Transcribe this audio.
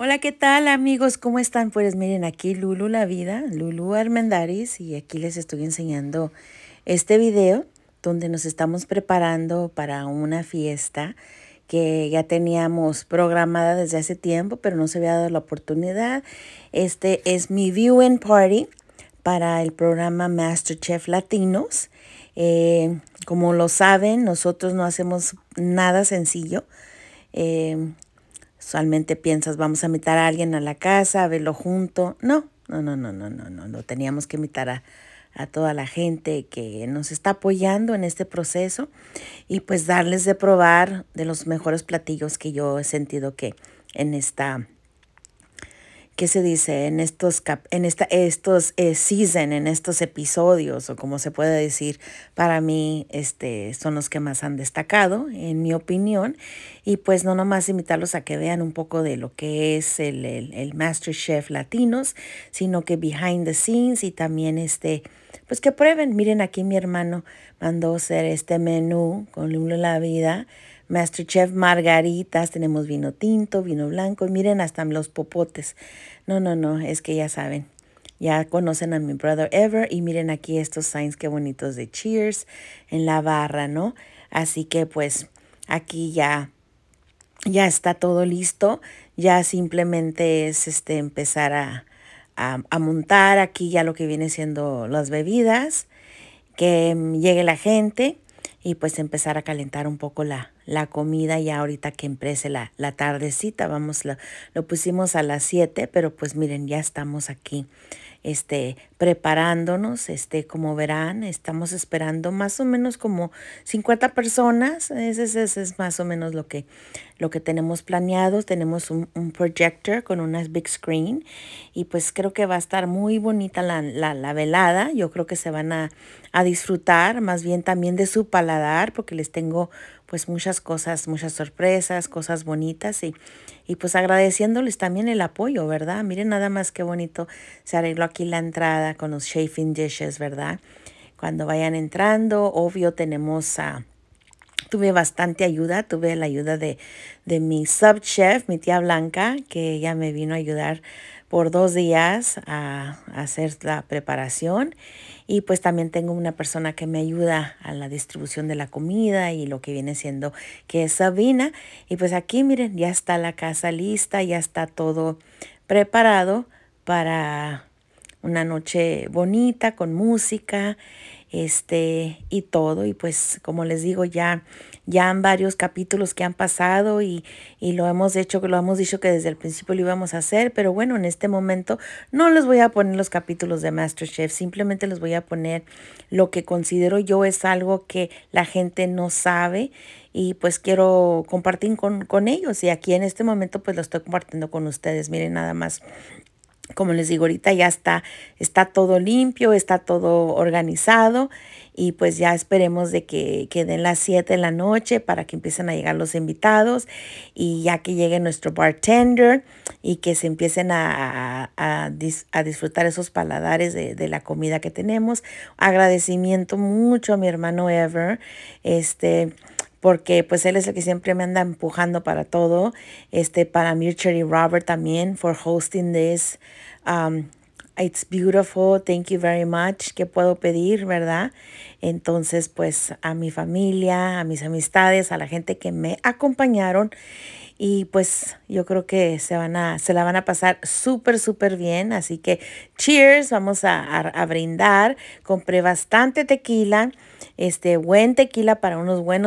Hola, ¿qué tal amigos? ¿Cómo están? Pues miren, aquí Lulu La Vida, Lulu Armendaris, y aquí les estoy enseñando este video donde nos estamos preparando para una fiesta que ya teníamos programada desde hace tiempo, pero no se había dado la oportunidad. Este es mi viewing party para el programa MasterChef Latinos. Eh, como lo saben, nosotros no hacemos nada sencillo. Eh, Usualmente piensas, vamos a invitar a alguien a la casa, a verlo junto. No, no, no, no, no, no, no, no. Teníamos que invitar a, a toda la gente que nos está apoyando en este proceso y pues darles de probar de los mejores platillos que yo he sentido que en esta ¿qué se dice? En estos, en estos eh, season, en estos episodios, o como se puede decir, para mí este, son los que más han destacado, en mi opinión. Y pues no nomás invitarlos a que vean un poco de lo que es el, el, el MasterChef Latinos, sino que behind the scenes y también este, pues que prueben. Miren aquí mi hermano mandó hacer este menú con Lula la vida Masterchef margaritas, tenemos vino tinto, vino blanco y miren hasta los popotes. No, no, no, es que ya saben. Ya conocen a mi brother Ever y miren aquí estos signs qué bonitos de Cheers en la barra, ¿no? Así que pues aquí ya ya está todo listo. Ya simplemente es este empezar a, a montar aquí ya lo que viene siendo las bebidas, que mm, llegue la gente y pues empezar a calentar un poco la, la comida ya ahorita que emprese la, la tardecita. Vamos, lo, lo pusimos a las 7, pero pues miren, ya estamos aquí este, preparándonos, este, como verán, estamos esperando más o menos como 50 personas, ese, es más o menos lo que, lo que tenemos planeado, tenemos un, un, projector con una big screen y pues creo que va a estar muy bonita la, velada, yo creo que se van a, disfrutar más bien también de su paladar porque les tengo pues muchas cosas, muchas sorpresas, cosas bonitas y, y pues agradeciéndoles también el apoyo, ¿verdad? Miren nada más qué bonito se arregló aquí la entrada con los chafing dishes, ¿verdad? Cuando vayan entrando, obvio tenemos a... tuve bastante ayuda, tuve la ayuda de, de mi subchef, mi tía Blanca, que ella me vino a ayudar por dos días a, hacer la preparación y pues también tengo una persona que me ayuda a la distribución de la comida y lo que viene siendo que es Sabina y pues aquí miren ya está la casa lista, ya está todo preparado para una noche bonita con música este y todo y pues como les digo ya ya han varios capítulos que han pasado y, y lo hemos hecho que lo hemos dicho que desde el principio lo íbamos a hacer pero bueno en este momento no les voy a poner los capítulos de Masterchef simplemente les voy a poner lo que considero yo es algo que la gente no sabe y pues quiero compartir con, con ellos y aquí en este momento pues lo estoy compartiendo con ustedes miren nada más como les digo ahorita ya está, está todo limpio, está todo organizado y pues ya esperemos de que queden las 7 de la noche para que empiecen a llegar los invitados y ya que llegue nuestro bartender y que se empiecen a, a, disfrutar esos paladares de, de, la comida que tenemos. Agradecimiento mucho a mi hermano Ever, este porque pues él es el que siempre me anda empujando para todo. Este, para Mutual y Robert también for hosting this. Um, it's beautiful, thank you very much. ¿Qué puedo pedir, verdad? Entonces, pues a mi familia, a mis amistades, a la gente que me acompañaron y pues yo creo que se van a se la van a pasar súper súper bien así que cheers vamos a, brindar compré bastante tequila este buen tequila para unos buenos